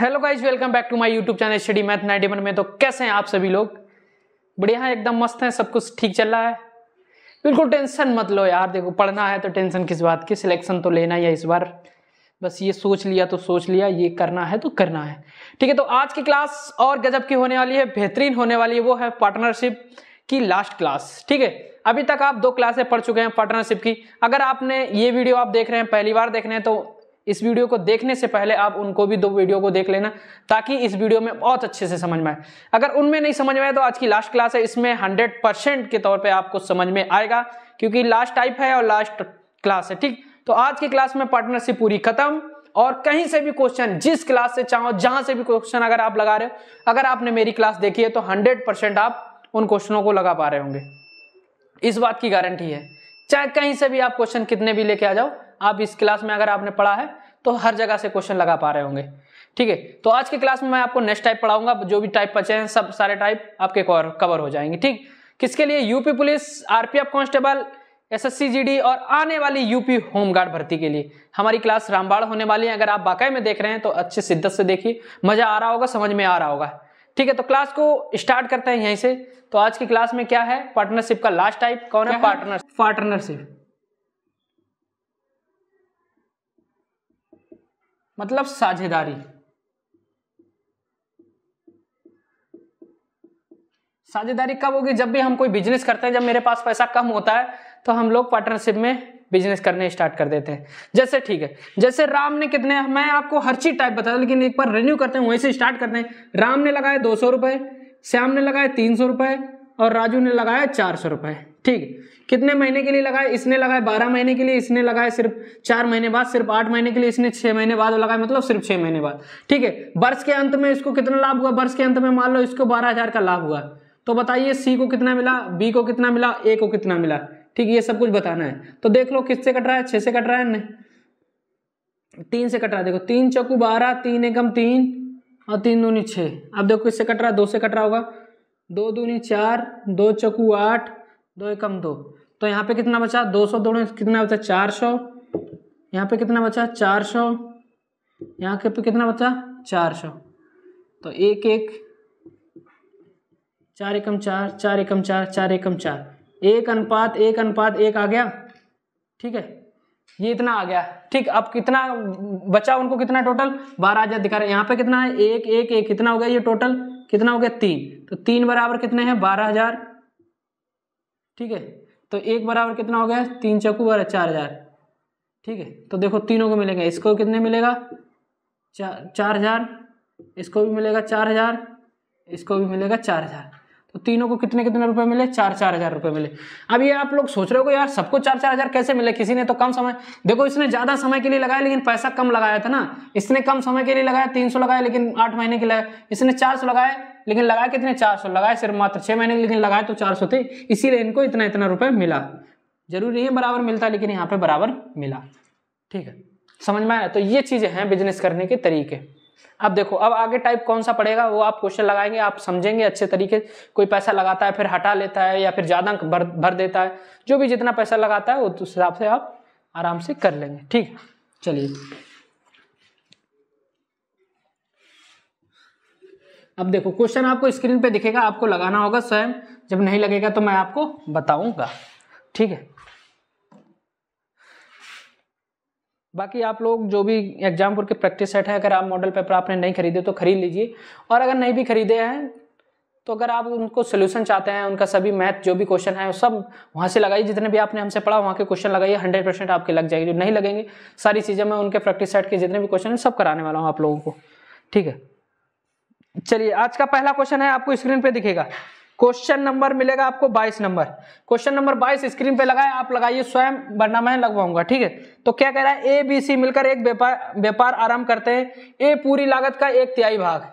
hello guys welcome back to my YouTube channel study math ninety one में तो कैसे हैं आप सभी लोग बढ़िया हैं एकदम मस्त हैं सब कुछ ठीक चल रहा है बिल्कुल टेंशन मत लो यार देखो पढ़ना है तो टेंशन किस बात की सिलेक्शन तो लेना ही है इस बार बस ये सोच लिया तो सोच लिया ये करना है तो करना है ठीक है तो आज की क्लास और गजब की होने वाली है बेहतरीन होने वाली है वो है पार्टनरशिप की लास्ट क्लास ठीक है अभी तक आप दो क्लासें पढ़ चुके हैं पार्टनरशिप की अगर आपने ये वीडियो आप देख रहे हैं पहली बार देख रहे हैं तो इस वीडियो को देखने से पहले आप उनको भी दो वीडियो को देख लेना ताकि इस वीडियो में बहुत अच्छे से समझ में आए अगर उनमें नहीं समझ में आए तो आज की लास्ट क्लास है इसमें हंड्रेड परसेंट के तौर पर आपको समझ में आएगा क्योंकि लास्ट टाइप है और लास्ट क्लास है ठीक तो आज की क्लास में पार्टनरशिप पूरी खत्म और कहीं से भी क्वेश्चन जिस क्लास से चाहो जहां से भी क्वेश्चन अगर आप लगा रहे हो अगर आपने मेरी क्लास देखी है तो हंड्रेड परसेंट आप उन क्वेश्चनों को लगा पा रहे होंगे इस बात की गारंटी है चाहे कहीं से भी आप क्वेश्चन कितने भी लेके आ जाओ आप इस क्लास में अगर आपने पढ़ा है तो हर जगह से क्वेश्चन लगा पा रहे होंगे ठीक है तो आज की क्लास में मैं आपको नेक्स्ट टाइप पढ़ाऊंगा जो भी टाइप बचे हैं सब सारे टाइप आपके कवर हो जाएंगे ठीक किसके लिए UP police RPF constable SSC GD और आने वाली यूपी होमगार्ड भर्ती के लिए हमारी क्लास रामबाड़ होने वाली है अगर आप बाकाई में देख रहे हैं तो अच्छे शिद्दत से देखिए मजा आ रहा होगा समझ में आ रहा होगा ठीक है तो क्लास को स्टार्ट करते हैं यहीं से तो आज की क्लास में क्या है पार्टनरशिप का लास्ट टाइप कौन है पार्टनर पार्टनरशिप मतलब साझेदारी साझेदारी कब होगी जब भी हम कोई बिजनेस करते हैं जब मेरे पास पैसा कम होता है तो हम लोग पार्टनरशिप में बिजनेस करने स्टार्ट कर देते हैं जैसे ठीक है जैसे राम ने कितने मैं आपको हर चीज टाइप बताया लेकिन एक बार रिन्यू करते हैं वहीं से स्टार्ट करते हैं राम ने लगाया दो सौ रुपए श्याम ने लगाया तीन सौ रुपए और राजू ने लगाया चार सौ रुपए ठीक कितने महीने के लिए लगाए इसने लगाए बारह महीने के लिए इसने लगाए सिर्फ चार महीने बाद सिर्फ आठ महीने के लिए इसने छह महीने बाद लगाए मतलब सिर्फ छह महीने बाद ठीक है वर्ष के अंत में इसको कितना लाभ हुआ वर्ष के अंत में मान लो इसको बारह हजार का लाभ हुआ तो बताइए सी को कितना मिला बी को कितना मिला ए को कितना मिला ठीक ये सब कुछ बताना है तो देख लो किससे कट रहा है छह से कट रहा है नहीं तीन से कट रहा है देखो तीन चौकू बारह तीन एकम तीन और तीन दूनी छः अब देखो किससे कट रहा है दो से कट रहा होगा दो दूनी चार दो चौकू आठ दो एकम दो तो यहाँ पे कितना बचा दो सौ दोनों कितना बचा चार सौ यहाँ पे कितना बचा चार सौ यहाँ पे कितना बचा चार सौ तो एक एक चार एकम चार चार एकम चार चार एकम चार एक अनुपात एक अनुपात एक आ गया ठीक है ये इतना आ गया ठीक अब कितना बचा उनको कितना टोटल बारह हजार दिखा रहे यहाँ पे कितना है एक एक एक कितना हो गया ये टोटल कितना हो गया तीन तो तीन बराबर कितने हैं बारह हजार ठीक है तो एक बराबर कितना हो गया तीन चौकू बराबर चार हज़ार ठीक है तो देखो तीनों को मिलेगा इसको कितने मिलेगा चार चार हज़ार इसको भी मिलेगा चार हज़ार इसको भी मिलेगा चार हज़ार तो तीनों को कितने कितने रुपए मिले चार चार हज़ार रुपये मिले अब ये आप लोग सोच रहे हो यार सबको चार चार हज़ार कैसे मिले किसी ने तो कम समय देखो इसने ज़्यादा समय के लिए लगाया लेकिन पैसा कम लगाया था ना इसने कम समय के लिए लगाया तीन सौ लगाया लेकिन आठ महीने के लिए इसने चार सौ लगाया लेकिन लगाए कितने चार सौ लगाए सिर्फ मात्र छः महीने लेकिन लगाए तो चार सौ थे इसीलिए इनको इतना इतना रुपये मिला जरूरी नहीं है बराबर मिलता लेकिन यहाँ पे बराबर मिला ठीक है समझ में आया तो ये चीज़ें हैं बिजनेस करने के तरीके अब देखो अब आगे टाइप कौन सा पड़ेगा वो आप क्वेश्चन लगाएंगे आप समझेंगे अच्छे तरीके कोई पैसा लगाता है फिर हटा लेता है या फिर ज़्यादा भर भर देता है जो भी जितना पैसा लगाता है उस हिसाब से आप आराम से कर लेंगे ठीक चलिए अब देखो क्वेश्चन आपको स्क्रीन पे दिखेगा आपको लगाना होगा स्वयं जब नहीं लगेगा तो मैं आपको बताऊंगा ठीक है बाकी आप लोग जो भी एग्जामपुर के प्रैक्टिस सेट है अगर आप मॉडल पेपर आपने नहीं खरीदे तो खरीद लीजिए और अगर नहीं भी खरीदे हैं तो अगर आप उनको सोल्यूशन चाहते हैं उनका सभी मैथ जो भी क्वेश्चन है सब वहाँ से लगाइए जितने भी आपने हमसे पढ़ा वहाँ के क्वेश्चन लगाइए हंड्रेड परसेंट आपके लग जाएंगे जो नहीं लगेंगे सारी चीज़ें मैं उनके प्रैक्टिस सेट के जितने भी क्वेश्चन हैं सब कराने वाला हूँ आप लोगों को ठीक है चलिए आज का पहला क्वेश्चन है आपको स्क्रीन पे दिखेगा क्वेश्चन नंबर मिलेगा आपको 22 नंबर क्वेश्चन नंबर 22 स्क्रीन पे लगाए आप लगाइए स्वयं वरना मैं लगवाऊंगा ठीक है तो क्या कह रहा है ए बी सी मिलकर एक व्यापार व्यापार आरंभ करते हैं ए पूरी लागत का एक त्याई भाग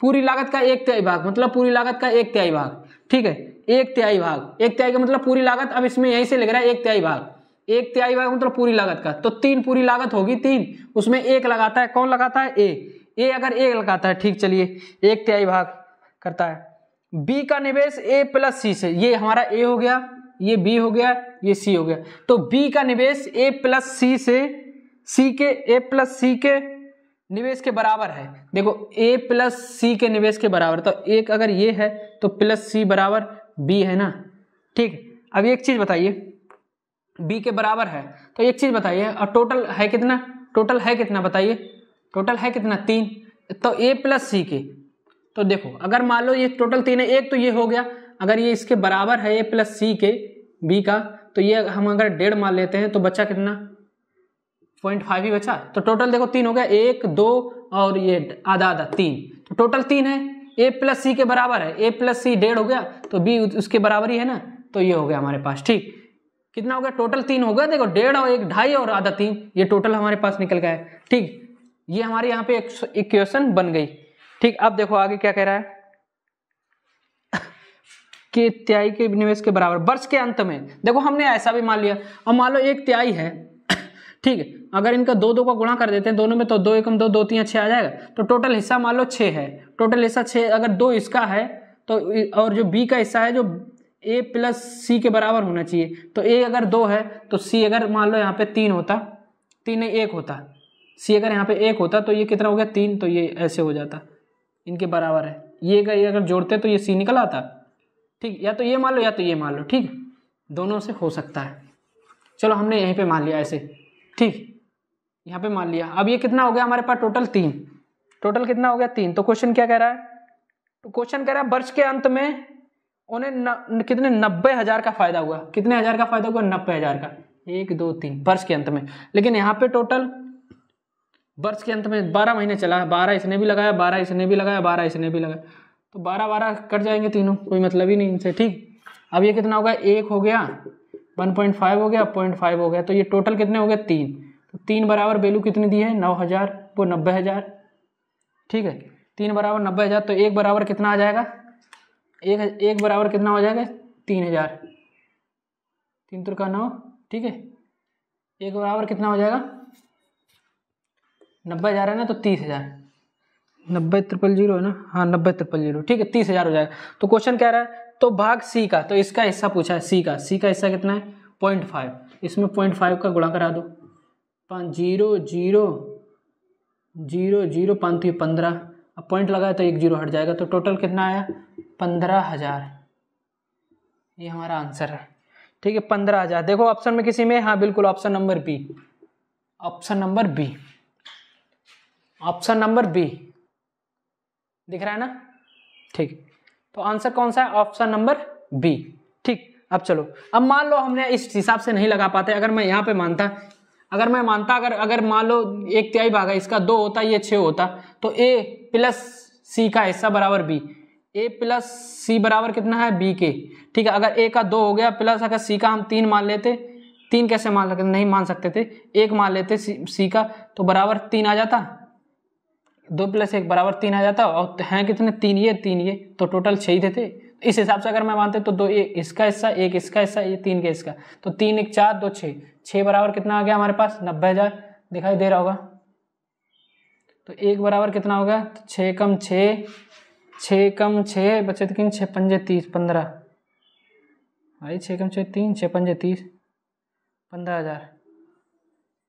पूरी लागत का एक त्याई भाग मतलब पूरी लागत का एक त्याई भाग ठीक है एक त्याई भाग एक त्याई का मतलब पूरी लागत अब इसमें यहीं से लग रहा है एक त्याई भाग एक त्याई भाग मतलब पूरी लागत का तो तीन पूरी लागत होगी तीन उसमें एक लगाता है कौन लगाता है ए ए अगर ए लगाता है ठीक चलिए एक तिहाई भाग करता है बी का निवेश ए प्लस सी से ये हमारा ए हो गया ये बी हो गया ये सी हो गया तो बी का निवेश ए प्लस सी से सी के ए प्लस सी के निवेश के बराबर है देखो ए प्लस सी के निवेश के बराबर तो एक अगर ये है तो प्लस सी बराबर बी है ना ठीक अब एक चीज़ बताइए बी के बराबर है तो एक चीज़ बताइए और टोटल है कितना टोटल है कितना बताइए टोटल है कितना तीन तो ए प्लस सी के तो देखो अगर मान लो ये टोटल तीन है एक तो ये हो गया अगर ये इसके बराबर है ए प्लस सी के बी का तो ये हम अगर डेढ़ मान लेते हैं तो बच्चा कितना पॉइंट फाइव ही बचा तो टोटल देखो तीन हो गया एक दो और ये आधा आधा तीन तो टोटल तीन है ए प्लस सी के बराबर है ए प्लस सी डेढ़ हो गया तो बी उसके बराबर ही है ना तो ये हो गया हमारे पास ठीक कितना हो गया टोटल तीन हो गया देखो डेढ़ और एक ढाई और आधा तीन ये टोटल हमारे पास निकल गया है ठीक ये हमारे यहाँ पे इक्वेशन बन गई ठीक अब देखो आगे क्या कह रहा है कि त्याई के निवेश के बराबर वर्ष के अंत में देखो हमने ऐसा भी मान लिया अब मान लो एक त्याई है ठीक है अगर इनका दो दो का गुणा कर देते हैं दोनों में तो दो एकम दो दो तीन छः आ जाएगा तो टोटल हिस्सा मान लो छः है टोटल हिस्सा छः अगर दो इसका है तो और जो बी का हिस्सा है जो ए प्लस सी के बराबर होना चाहिए तो ए अगर दो है तो सी अगर मान लो यहाँ पे तीन होता तीन एक होता सी अगर यहाँ पे एक होता तो ये कितना हो गया तीन तो ये ऐसे हो जाता इनके बराबर है ये का ये अगर जोड़ते तो ये सी निकल आता ठीक या तो ये मान लो या तो ये मान लो ठीक दोनों से हो सकता है चलो हमने यहीं पे मान लिया ऐसे ठीक यहाँ पे मान लिया अब ये कितना हो गया हमारे पास टोटल तीन टोटल कितना हो गया तीन तो क्वेश्चन क्या कह रहा है तो क्वेश्चन कह रहा है वर्ष के अंत में उन्हें न, कितने नब्बे हज़ार का फ़ायदा हुआ कितने हज़ार का फ़ायदा हुआ नब्बे हज़ार का एक दो तीन वर्ष के अंत में लेकिन यहाँ पे टोटल वर्ष के अंत में बारह महीने चला है बारह इसने भी लगाया बारह इसने भी लगाया बारह इसने भी लगाया तो बारह बारह कट जाएंगे तीनों कोई मतलब ही नहीं इनसे ठीक अब ये कितना होगा एक हो गया वन पॉइंट फाइव हो गया पॉइंट फाइव हो गया तो ये टोटल कितने हो गए तीन तो तीन बराबर वैल्यू कितनी दी है नौ हज़ार वो नब्बे हज़ार ठीक है तीन बराबर नब्बे हज़ार तो एक बराबर कितना आ जाएगा एक एक बराबर कितना हो जाएगा तीन हज़ार तीन तुर का नौ ठीक है एक बराबर कितना हो जाएगा नब्बे हज़ार है ना तो तीस हज़ार नब्बे त्रिपल जीरो है ना हाँ नब्बे त्रिपल जीरो ठीक है तीस हज़ार हो जाएगा तो क्वेश्चन कह रहा है तो भाग सी का तो इसका हिस्सा पूछा है सी का सी का हिस्सा कितना है पॉइंट फाइव इसमें पॉइंट फाइव का गुणा करा दो पाँच जीरो जीरो जीरो जीरो पाँच थी तो पंद्रह अब पॉइंट लगाया तो एक जीरो हट जाएगा तो टोटल कितना आया पंद्रह हज़ार ये हमारा आंसर है ठीक है पंद्रह हज़ार देखो ऑप्शन में किसी में हाँ बिल्कुल option number B option number B option number B दिख रहा है ना ठीक तो आंसर कौन सा है ऑप्शन नंबर बी ठीक अब चलो अब मान लो हमने इस हिसाब से नहीं लगा पाते अगर मैं यहाँ पे मानता अगर मैं मानता अगर अगर मान लो एक त्याई भागा इसका दो होता ये छः होता तो ए प्लस सी का हिस्सा बराबर बी ए प्लस सी बराबर कितना है बी के ठीक है अगर ए का दो हो गया प्लस अगर सी का हम तीन मान लेते तीन कैसे मान सकते नहीं मान सकते थे एक मान लेते सी, सी का तो बराबर तीन आ जाता दो प्लस एक बराबर तीन आ जाता और हैं कितने तीन ये तीन ये तो टोटल छः ही देते इस हिसाब से अगर मैं मानते तो दो एक इसका हिस्सा एक इसका हिस्सा ये तीन के इसका तो तीन एक चार दो छः छः बराबर कितना आ गया हमारे पास नब्बे हज़ार दिखाई दे रहा होगा तो एक बराबर कितना होगा तो छः कम छः छः कम छः बचे तो छः पंजे तीस पंद्रह भाई छः कम छः तीन छः पंजे तीस पंद्रह हज़ार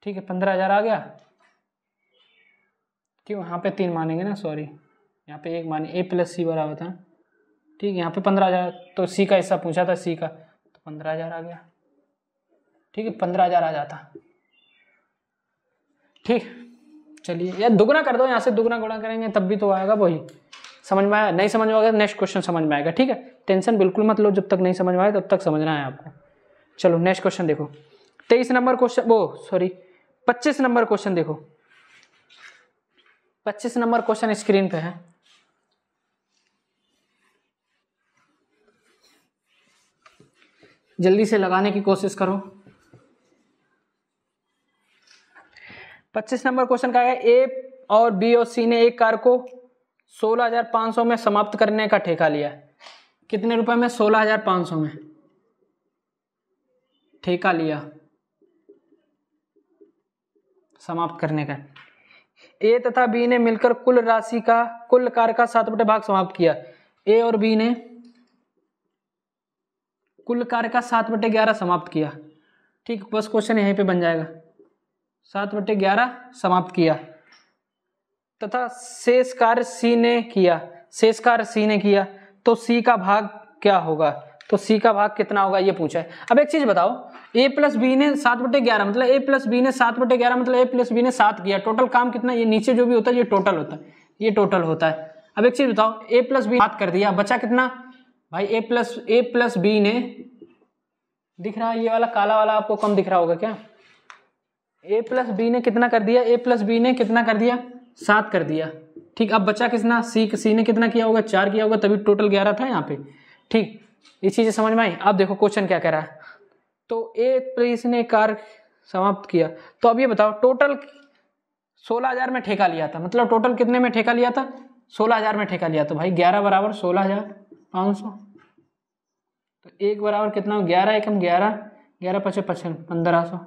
ठीक है पंद्रह हज़ार आ गया क्यों यहाँ पे तीन मानेंगे ना सॉरी यहाँ पे एक माने ए प्लस सी बराबर था ठीक यहाँ पे पंद्रह हज़ार तो सी का हिस्सा पूछा था सी का तो पंद्रह हज़ार आ गया ठीक है पंद्रह हज़ार आ जाता ठीक चलिए या दुगना कर दो यहाँ से दुगना गुणा करेंगे तब भी तो आएगा वही समझ में आया नहीं समझ में आएगा नेक्स्ट क्वेश्चन समझ में आएगा ठीक है टेंशन बिल्कुल मत लो जब तक नहीं समझ में आए तब तक समझना है आपको चलो नेक्स्ट क्वेश्चन देखो तेईस नंबर क्वेश्चन वो सॉरी पच्चीस नंबर क्वेश्चन देखो पच्चीस नंबर क्वेश्चन स्क्रीन पे है जल्दी से लगाने की कोशिश करो पच्चीस नंबर क्वेश्चन का है ए और बी और सी ने एक कार को 16,500 में समाप्त करने का ठेका लिया कितने रुपए में 16,500 में ठेका लिया समाप्त करने का ए तथा बी ने मिलकर कुल राशि का कुल कार्य का सात बटे भाग समाप्त किया ए और बी ने कुल कार्य का सात बटे ग्यारह समाप्त किया ठीक बस क्वेश्चन यहीं पे बन जाएगा सात बटे ग्यारह समाप्त किया तथा शेष कार्य सी ने किया शेष कार्य सी ने किया तो सी का भाग क्या होगा तो सी का भाग कितना होगा ये पूछा है अब एक चीज बताओ ए प्लस बी ने सात बटे ग्यारह मतलब ए प्लस बी ने सात बटे ग्यारह मतलब ए प्लस बी ने सात किया टोटल काम कितना ये नीचे जो भी होता है ये टोटल होता है ये टोटल होता है अब एक चीज बताओ ए प्लस बी बात कर दिया बचा कितना भाई A plus A plus B ने दिख रहा है ये वाला काला वाला आपको कम दिख रहा होगा क्या ए प्लस बी ने कितना कर दिया ए प्लस बी ने कितना कर दिया सात कर दिया ठीक अब बचा कितना सी सी ने कितना किया होगा चार किया होगा तभी टोटल ग्यारह था यहाँ पे ठीक ये चीज़ें समझ में आई अब देखो क्वेश्चन क्या कह रहा है तो ए प्लेस ने कार समाप्त किया तो अब ये बताओ टोटल सोलह हजार में ठेका लिया था मतलब टोटल कितने में ठेका लिया था सोलह हजार में ठेका लिया तो भाई ग्यारह बराबर सोलह हजार पाँच सौ तो एक बराबर कितना ग्यारह एकम ग्यारह ग्यारह पचे पचपन पंद्रह सौ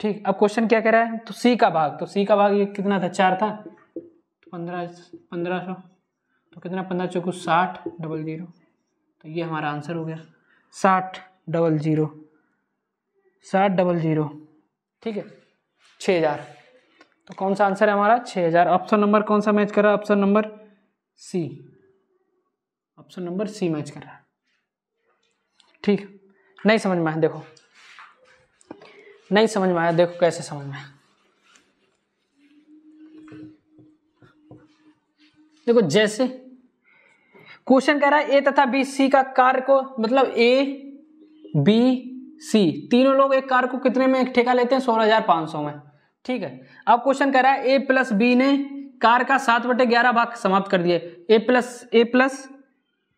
ठीक अब क्वेश्चन क्या कह रहा है तो सी का भाग तो सी का भाग ये कितना था चार था तो पंद्रह पंद्रह सौ तो कितना पंद्रह चौकू साठ डबल जीरो तो ये हमारा आंसर हो गया साठ डबल ज़ीरो साठ डबल ज़ीरो ठीक है छः हज़ार तो कौन सा आंसर है हमारा छः हज़ार ऑप्शन नंबर कौन सा मैच कर रहा है option number C option number C match कर रहा है ठीक नहीं समझ में आया देखो नहीं समझ में आया देखो कैसे समझ में देखो जैसे क्वेश्चन कह रहा है ए तथा बी सी का कार्य को मतलब ए बी सी तीनों लोग एक कार को कितने में ठेका लेते हैं सोलह हजार पाँच सौ में ठीक है अब क्वेश्चन कह रहा है ए प्लस बी ने कार का सात बटे ग्यारह भाग समाप्त कर दिया A plus A plus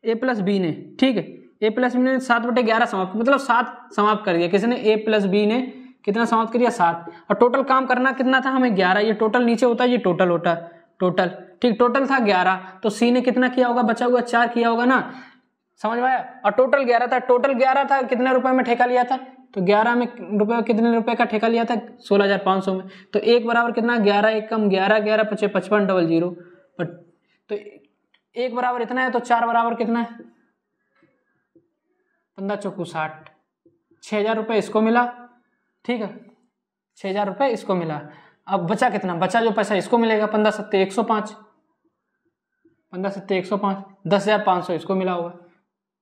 A plus B ने ठीक है ए प्लस बी ने सात बटे ग्यारह समाप्त मतलब सात समाप्त कर दिया किसने ए प्लस बी ने कितना समाप्त कर दिया सात और टोटल काम करना कितना था हमें ग्यारह ये टोटल नीचे होता है ये टोटल होता है टोटल ठीक टोटल था ग्यारह तो सी ने कितना किया होगा बचा हुआ चार किया होगा ना समझ में आया और टोटल ग्यारह था टोटल ग्यारह था कितने रुपए में ठेका लिया था तो ग्यारह में रुपए कितने रुपए का ठेका लिया था सोलह हजार पाँच सौ में तो एक बराबर कितना ग्यारह एक कम ग्यारह ग्यारह पचे पचपन डबल जीरो तो एक बराबर इतना है तो चार बराबर कितना है पंद्रह चौकू साठ छः हजार रुपये इसको मिला ठीक है छः हजार रुपये इसको मिला अब बचा कितना बचा जो पैसा इसको मिलेगा पंद्रह सत्तर एक सौ पाँच पंद्रह सत्तर एक सौ पाँच दस हज़ार पाँच सौ इसको मिला होगा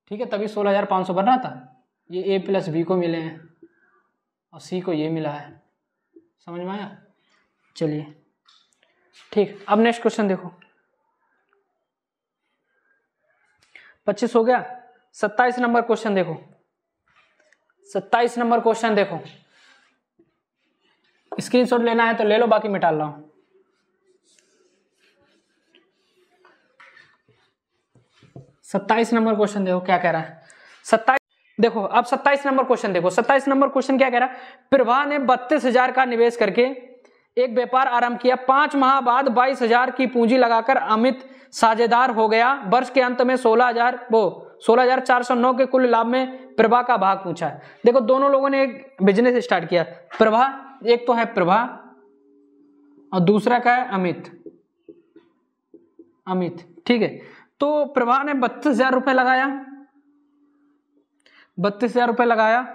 ठीक है तभी सोलह हज़ार पाँच सौ बना रहा था ये ए प्लस बी को मिले हैं और सी को ये मिला है समझ में आया चलिए ठीक अब नेक्स्ट क्वेश्चन देखो पच्चीस हो गया सत्ताईस नंबर क्वेश्चन देखो सत्ताईस नंबर क्वेश्चन देखो स्क्रीनशॉट लेना है तो ले लो बाकी मिटाल रहा हूँ सत्ताईस नंबर क्वेश्चन देखो क्या कह रहा है सत्ताईस देखो अब सत्ताईस नंबर क्वेश्चन देखो सत्ताईस नंबर क्वेश्चन क्या कह रहा है प्रभा ने बत्तीस हजार का निवेश करके एक व्यापार आरंभ किया पांच माह बाद बाईस हजार की पूंजी लगाकर अमित साझेदार हो गया वर्ष के अंत में सोलह हजार वो सोलह हजार चार सौ नौ के कुल लाभ में प्रभा का भाग पूछा है देखो दोनों लोगों ने एक बिजनेस स्टार्ट किया प्रभा एक तो है प्रभा और दूसरा का है अमित अमित ठीक है तो प्रभा ने बत्तीस हजार रुपये लगाया बत्तीस हजार रुपये लगाया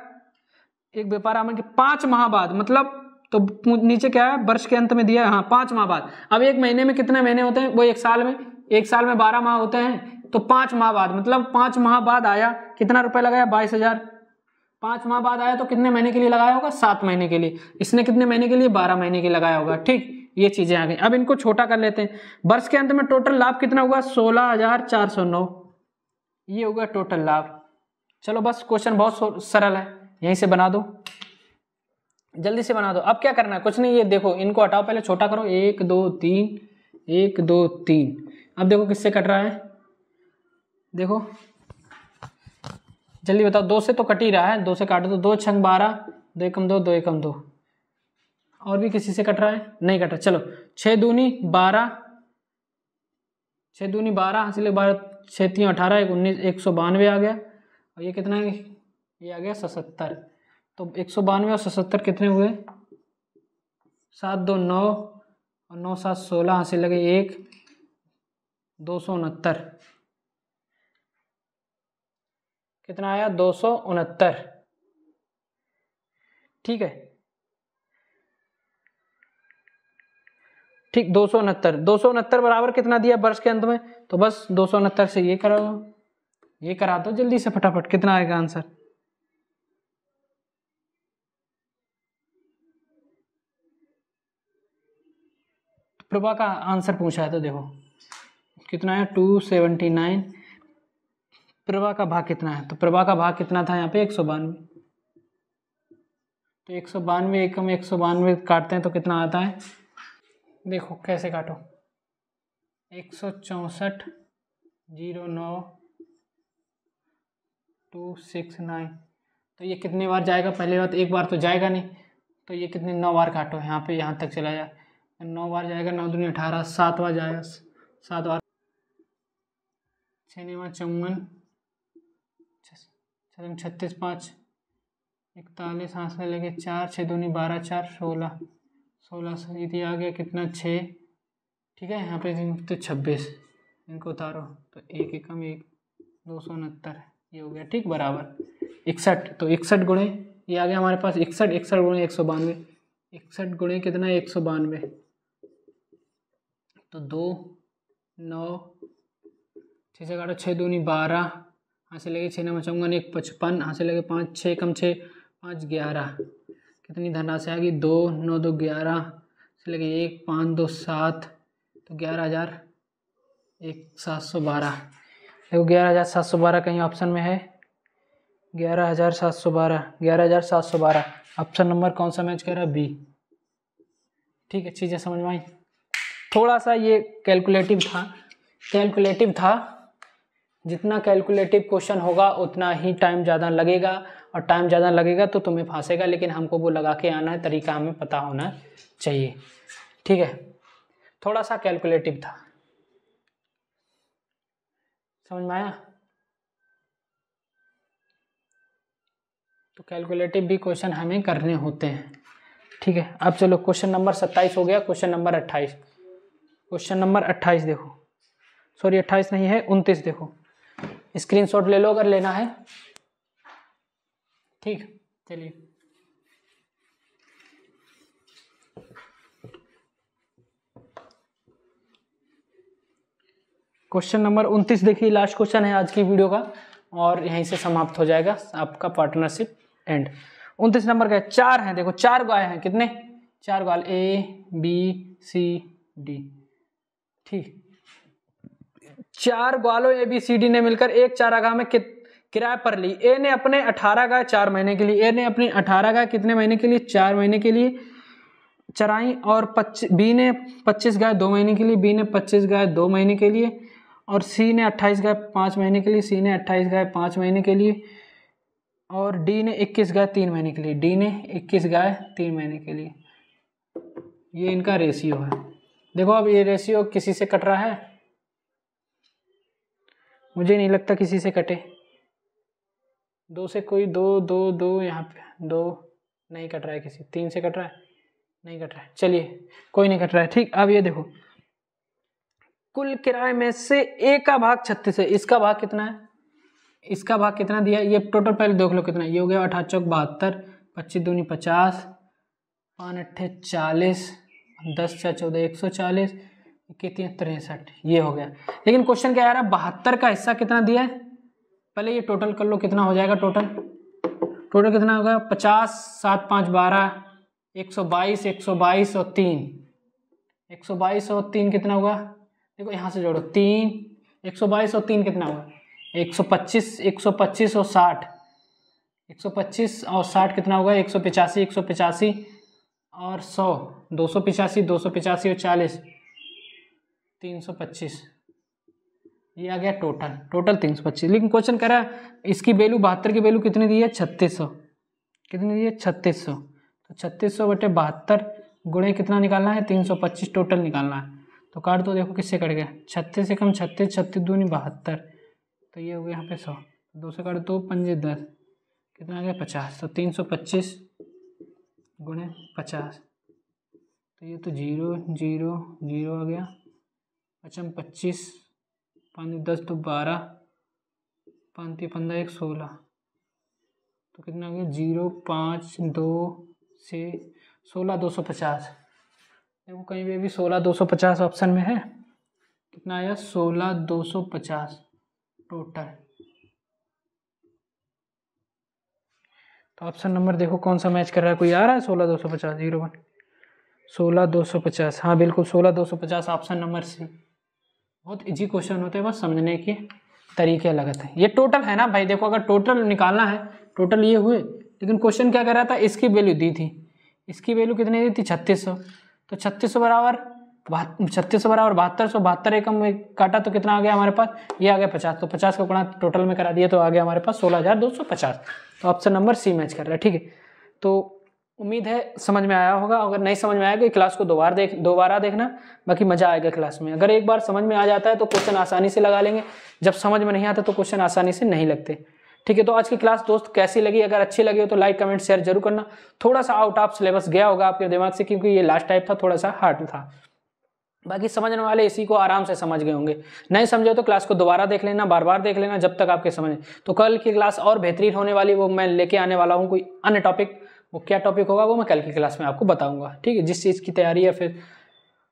एक व्यापार आमन के पांच माह बाद मतलब तो नीचे क्या है वर्ष के अंत में दिया हाँ पांच माह बाद अब एक महीने में कितने महीने होते हैं वो एक साल में एक साल में बारह माह होते हैं तो पांच माह बाद मतलब पांच माह बाद आया कितना रुपये लगाया बाईस हजार पांच माह बाद आया तो कितने महीने के लिए लगाया होगा सात महीने के लिए इसने कितने महीने के लिए बारह महीने के लिए लगाया होगा ठीक ये चीजें आ गई अब इनको छोटा कर लेते हैं वर्ष के अंत में टोटल लाभ कितना हुआ सोलह हजार चार सौ नौ ये होगा टोटल लाभ चलो बस क्वेश्चन बहुत सरल है यहीं से बना दो जल्दी से बना दो अब क्या करना है कुछ नहीं ये देखो इनको हटाओ पहले छोटा करो एक दो तीन एक दो तीन अब देखो किससे कट रहा है देखो जल्दी बताओ दो से तो कट ही रहा है दो से काटो तो दो छंग बारह दो एकम दो दो एकम दो और भी किसी से कट रहा है नहीं कट रहा चलो छः दूनी बारह छः दूनी बारह हासिल बारह छः तीन अठारह एक उन्नीस एक सौ बानवे आ गया और ये कितना है ये आ गया सतहत्तर तो एक सौ बानवे और सतहत्तर कितने हुए सात दो नौ और नौ सात सोलह हासिल लगे एक दो सौ उनहत्तर कितना आया दो सौ उनहत्तर ठीक है ठीक दो सौ उनहत्तर दो सौ उनहत्तर बराबर कितना दिया वर्ष के अंत में तो बस दो सौ उनहत्तर से ये करा दो ये करा दो जल्दी से फटाफट कितना आएगा आंसर प्रभा का आंसर पूछा है तो देखो कितना है टू सेवेंटी नाइन प्रभा का भाग कितना है तो प्रभा का भाग कितना था यहाँ पे एक सौ बानवे तो एक सौ बानवे एकम एक सौ बानवे काटते हैं तो कितना आता है देखो कैसे काटो एक सौ चौंसठ जीरो नौ टू सिक्स नाइन तो ये कितने बार जाएगा पहले बात एक बार तो जाएगा नहीं तो ये कितने नौ बार काटो यहाँ पे यहाँ तक चला जाए नौ बार जाएगा नौ दूनी अठारह सात बार जाएगा सात बार छः चौवन छत्तीस पाँच इकतालीस हाँस से लेके चार छः दूनी बारह चार सोलह सोलह सौ ये आ गया कितना छः ठीक है यहाँ पे तो छब्बीस इनको उतारो तो एक एकम एक दो सौ उनहत्तर ये हो गया ठीक बराबर इकसठ तो इकसठ गुणे ये आ गया हमारे पास इकसठ इकसठ गुणे एक सौ बानवे इकसठ गुणे कितना एक सौ बानवे तो दो नौ छः से काटो छः दूनी बारह हाँ से लगे छः नौ चौंगन एक पचपन हाँ से लगे पाँच छः कम छः पाँच ग्यारह कितनी धनराशि आएगी दो नौ दो ग्यारह से लेके एक पाँच दो सात तो ग्यारह हज़ार एक सात सौ बारह देखो ग्यारह हज़ार सात सौ बारह कहीं ऑप्शन में है ग्यारह हज़ार सात सौ बारह ग्यारह हज़ार सात सौ बारह ऑप्शन नंबर कौन सा मैच कर रहा है बी ठीक है चीज़ें समझ में आई थोड़ा सा ये कैलकुलेटिव था कैलकुलेटिव था जितना कैलकुलेटिव क्वेश्चन होगा उतना ही टाइम ज़्यादा लगेगा और टाइम ज़्यादा लगेगा तो तुम्हें फांसेगा लेकिन हमको वो लगा के आना है तरीका हमें पता होना चाहिए ठीक है थोड़ा सा कैलकुलेटिव था समझ में आया तो कैलकुलेटिव भी क्वेश्चन हमें करने होते हैं ठीक है अब चलो क्वेश्चन नंबर सत्ताईस हो गया क्वेश्चन नंबर अट्ठाईस क्वेश्चन नंबर अट्ठाईस देखो सॉरी अट्ठाईस नहीं है उनतीस देखो स्क्रीनशॉट ले लो अगर लेना है ठीक चलिए क्वेश्चन नंबर उन्तीस देखिए लास्ट क्वेश्चन है आज की वीडियो का और यहीं से समाप्त हो जाएगा आपका पार्टनरशिप एंड उन्तीस नंबर का चार हैं देखो चार गाय हैं कितने चार गाल ए बी सी डी ठीक चार ग्वालों ए बी सी डी ने मिलकर एक चारागाह में किराए पर ली ए ने अपने अठारह गाय चार महीने के लिए ए ने अपने अठारह गाय कितने महीने के लिए चार महीने के लिए चराई और पच्चीस बी ने पच्चीस गाय दो महीने के लिए बी ने पच्चीस गाय दो महीने के लिए और सी ने अट्ठाईस गाय पाँच महीने के लिए सी ने अट्ठाईस गाय पाँच महीने के लिए और डी ने इक्कीस गाय तीन महीने के लिए डी ने इक्कीस गाय तीन महीने के लिए ये इनका रेशियो है देखो अब ये रेशियो किसी से कट रहा है मुझे नहीं लगता किसी से कटे दो से कोई दो दो दो यहाँ पे दो नहीं कट रहा है किसी तीन से कट रहा है नहीं कट रहा है चलिए कोई नहीं कट रहा है ठीक अब ये देखो कुल किराए में से ए का भाग छत्तीस है इसका भाग कितना है इसका भाग कितना दिया ये टोटल पहले देख लो कितना ये हो गया अठारह चौक बहत्तर पच्चीस दूनी पचास पाँच अट्ठे चालीस दस छः चौदह एक सौ चालीस कितने तिरसठ ये हो गया लेकिन क्वेश्चन क्या आ रहा है बहत्तर का हिस्सा कितना दिया है पहले ये टोटल कर लो कितना हो जाएगा टोटल टोटल कितना होगा पचास सात पाँच बारह एक सौ बाईस एक सौ बाईस और तीन एक सौ बाईस और तीन कितना होगा देखो यहाँ से जोड़ो तीन एक सौ बाईस और तीन कितना होगा एक सौ पच्चीस एक सौ पच्चीस और साठ एक सौ पच्चीस और साठ कितना होगा एक सौ पिचासी एक सौ पिचासी और सौ दो सौ पिचासी दो सौ पिचासी और चालीस तीन सौ पच्चीस ये आ गया टोटल टोटल तीन सौ पच्चीस लेकिन क्वेश्चन कह रहा है इसकी वैल्यू बहत्तर की वैल्यू कितनी दी है छत्तीस सौ कितनी दी है छत्तीस सौ तो छत्तीस सौ बटे बहत्तर गुणे कितना निकालना है तीन सौ पच्चीस टोटल निकालना है तो काट दो तो देखो किससे कट गया छत्तीस से कम छत्तीस छत्तीस दूनी बहत्तर तो ये हो गया यहाँ पे सौ दो सौ काट दो पंजे दस कितना आ गया पचास तो तीन सौ पच्चीस गुणे पचास तो ये तो जीरो जीरो जीरो आ गया पचम अच्छा, पच्चीस पाँच दस तो बारह पाँच पंद्रह एक सोलह तो कितना हो गया जीरो पाँच दो से सोलह दो सौ पचास देखो कहीं पर भी सोलह दो सौ पचास ऑप्शन में है कितना आया सोलह दो सौ पचास टोटल तो ऑप्शन नंबर देखो कौन सा मैच कर रहा है कोई आ रहा है सोलह दो सौ पचास जीरो वन सोलह दो सौ पचास हाँ बिल्कुल सोलह दो सौ पचास ऑप्शन नंबर सी बहुत इजी क्वेश्चन होते हैं बस समझने के तरीके अलग थे हैं ये टोटल है ना भाई देखो अगर टोटल निकालना है टोटल ये हुए लेकिन क्वेश्चन क्या कर रहा था इसकी वैल्यू दी थी इसकी वैल्यू कितनी दी थी छत्तीस सौ तो छत्तीस सौ बराबर छत्तीस सौ बराबर बहत्तर सौ बहत्तर एकम काटा तो कितना आ गया हमारे पास ये आ गया पचास तो पचास का गुणा टोटल में करा दिया तो आ गया हमारे पास सोलह हज़ार दो सौ पचास तो ऑप्शन नंबर सी मैच कर रहा है ठीक है तो उम्मीद है समझ में आया होगा अगर नहीं समझ में आएगा क्लास तो को दोबारा देख दोबारा देखना बाकी मज़ा आएगा क्लास में अगर एक बार समझ में आ जाता है तो क्वेश्चन आसानी से लगा लेंगे जब समझ में नहीं आता तो क्वेश्चन आसानी से नहीं लगते ठीक है तो आज की क्लास दोस्त कैसी लगी अगर अच्छी लगी हो तो लाइक कमेंट शेयर जरूर करना थोड़ा सा आउट ऑफ सिलेबस गया होगा आपके दिमाग से क्योंकि ये लास्ट टाइप था थोड़ा सा हार्ड था बाकी समझने वाले इसी को आराम से समझ गए होंगे नहीं समझे तो क्लास को दोबारा देख लेना बार बार देख लेना जब तक आपके समझ तो कल की क्लास और बेहतरीन होने वाली वो मैं लेके आने वाला हूँ कोई अन्य टॉपिक वो क्या टॉपिक होगा वो मैं कल की क्लास में आपको बताऊँगा ठीक है जिस चीज़ की तैयारी है फिर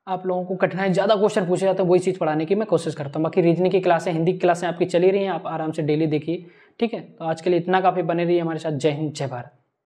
आप लोगों को कठिनाई ज़्यादा क्वेश्चन पूछे जाते हैं वही चीज़ पढ़ाने की मैं कोशिश करता हूँ बाकी रीजनिंग की क्लासें हिंदी की क्लासें आपकी चली रही हैं आप आराम से डेली देखिए ठीक है तो आज के लिए इतना काफ़ी बने रही है हमारे साथ जय हिंद जय भारत